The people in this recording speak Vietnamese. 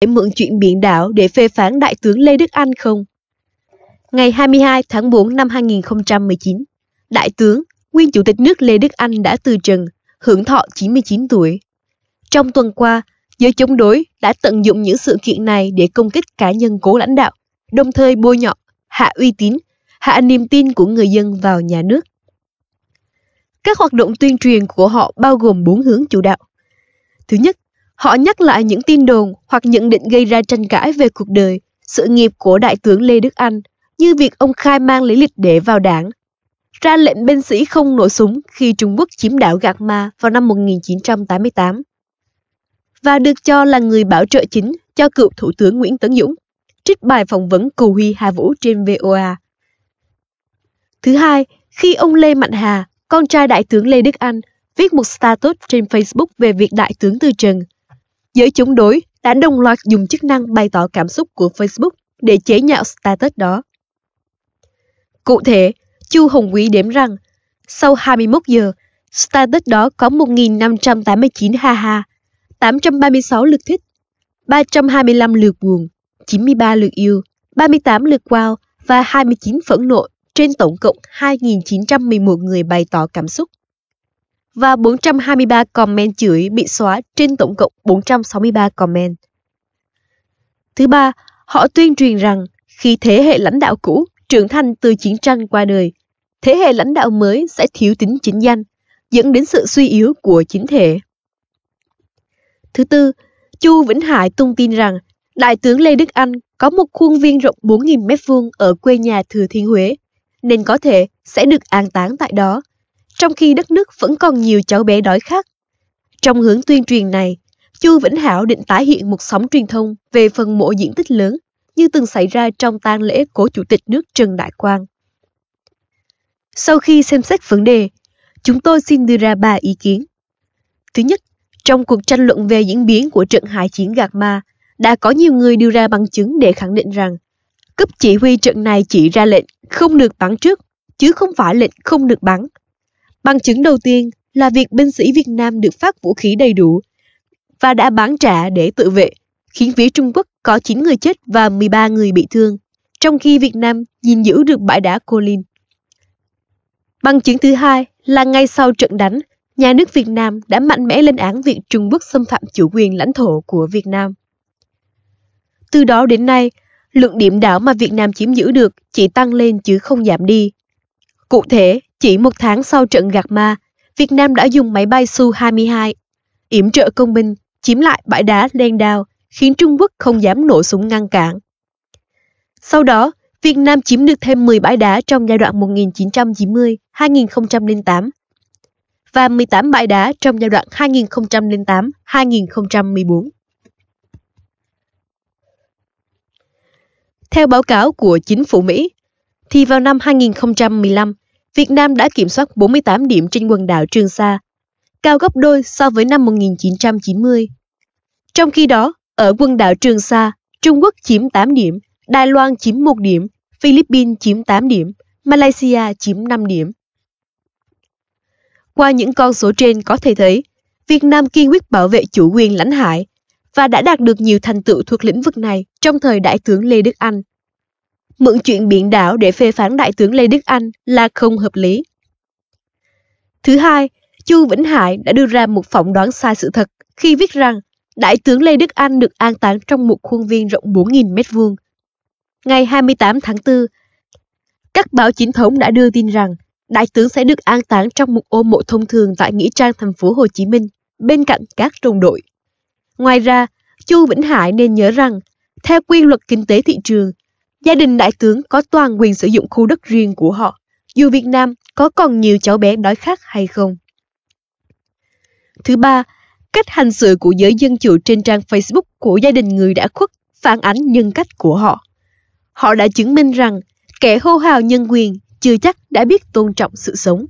để mượn chuyện biển đảo để phê phán Đại tướng Lê Đức Anh không? Ngày 22 tháng 4 năm 2019, Đại tướng, nguyên Chủ tịch nước Lê Đức Anh đã từ trần, hưởng thọ 99 tuổi. Trong tuần qua, giới chống đối đã tận dụng những sự kiện này để công kích cá nhân cố lãnh đạo, đồng thời bôi nhọ, hạ uy tín, hạ niềm tin của người dân vào nhà nước. Các hoạt động tuyên truyền của họ bao gồm bốn hướng chủ đạo. Thứ nhất, Họ nhắc lại những tin đồn hoặc nhận định gây ra tranh cãi về cuộc đời, sự nghiệp của Đại tướng Lê Đức Anh, như việc ông khai mang lý lịch để vào đảng, ra lệnh binh sĩ không nổ súng khi Trung Quốc chiếm đảo Gạc Ma vào năm 1988 và được cho là người bảo trợ chính cho cựu Thủ tướng Nguyễn Tấn Dũng, trích bài phỏng vấn Cù Huy Hà Vũ trên VOA. Thứ hai, khi ông Lê Mạnh Hà, con trai Đại tướng Lê Đức Anh, viết một status trên Facebook về việc Đại tướng từ trần, Giới chống đối đã đồng loạt dùng chức năng bày tỏ cảm xúc của Facebook để chế nhạo status đó. Cụ thể, Chu Hồng Quý đếm rằng, sau 21 giờ, status đó có 1.589 ha ha, 836 lượt thích, 325 lượt buồn, 93 lượt yêu, 38 lượt wow và 29 phẫn nộ trên tổng cộng 2.911 người bày tỏ cảm xúc và 423 comment chửi bị xóa trên tổng cộng 463 comment. Thứ ba, họ tuyên truyền rằng khi thế hệ lãnh đạo cũ trưởng thành từ chiến tranh qua đời, thế hệ lãnh đạo mới sẽ thiếu tính chính danh, dẫn đến sự suy yếu của chính thể. Thứ tư, Chu Vĩnh Hải tung tin rằng Đại tướng Lê Đức Anh có một khuôn viên rộng 4.000 m2 ở quê nhà Thừa Thiên Huế, nên có thể sẽ được an táng tại đó trong khi đất nước vẫn còn nhiều cháu bé đói khát. Trong hướng tuyên truyền này, Chu Vĩnh Hảo định tái hiện một sóng truyền thông về phần mộ diện tích lớn như từng xảy ra trong tang lễ của Chủ tịch nước Trần Đại Quang. Sau khi xem xét vấn đề, chúng tôi xin đưa ra ba ý kiến. Thứ nhất, trong cuộc tranh luận về diễn biến của trận hải chiến Gạc Ma, đã có nhiều người đưa ra bằng chứng để khẳng định rằng cấp chỉ huy trận này chỉ ra lệnh không được bắn trước, chứ không phải lệnh không được bắn Bằng chứng đầu tiên là việc binh sĩ Việt Nam được phát vũ khí đầy đủ và đã bán trả để tự vệ, khiến phía Trung Quốc có 9 người chết và 13 người bị thương, trong khi Việt Nam gìn giữ được bãi đá Colin. Bằng chứng thứ hai là ngay sau trận đánh, nhà nước Việt Nam đã mạnh mẽ lên án việc Trung Quốc xâm phạm chủ quyền lãnh thổ của Việt Nam. Từ đó đến nay, lượng điểm đảo mà Việt Nam chiếm giữ được chỉ tăng lên chứ không giảm đi. Cụ thể, chỉ một tháng sau trận gạt ma, Việt Nam đã dùng máy bay Su-22 yểm trợ công binh chiếm lại bãi đá đen đao khiến Trung Quốc không dám nổ súng ngăn cản. Sau đó, Việt Nam chiếm được thêm 10 bãi đá trong giai đoạn 1990-2008 và 18 bãi đá trong giai đoạn 2008-2014. Theo báo cáo của chính phủ Mỹ, thì vào năm 2015, Việt Nam đã kiểm soát 48 điểm trên quần đảo Trường Sa, cao gấp đôi so với năm 1990. Trong khi đó, ở quần đảo Trường Sa, Trung Quốc chiếm 8 điểm, Đài Loan chiếm 1 điểm, Philippines chiếm 8 điểm, Malaysia chiếm 5 điểm. Qua những con số trên có thể thấy, Việt Nam kiên quyết bảo vệ chủ quyền lãnh hải và đã đạt được nhiều thành tựu thuộc lĩnh vực này trong thời đại tướng Lê Đức Anh mượn chuyện biển đảo để phê phán đại tướng Lê Đức Anh là không hợp lý. Thứ hai, Chu Vĩnh Hải đã đưa ra một phỏng đoán sai sự thật khi viết rằng đại tướng Lê Đức Anh được an táng trong một khuôn viên rộng 4.000 m2. Ngày 28 tháng 4, các báo chính thống đã đưa tin rằng đại tướng sẽ được an táng trong một ô mộ thông thường tại nghĩa trang thành phố Hồ Chí Minh, bên cạnh các đồng đội. Ngoài ra, Chu Vĩnh Hải nên nhớ rằng, theo quy luật kinh tế thị trường, gia đình đại tướng có toàn quyền sử dụng khu đất riêng của họ, dù Việt Nam có còn nhiều cháu bé đói khát hay không. Thứ ba, cách hành xử của giới dân chủ trên trang Facebook của gia đình người đã khuất phản ánh nhân cách của họ. Họ đã chứng minh rằng kẻ hô hào nhân quyền chưa chắc đã biết tôn trọng sự sống.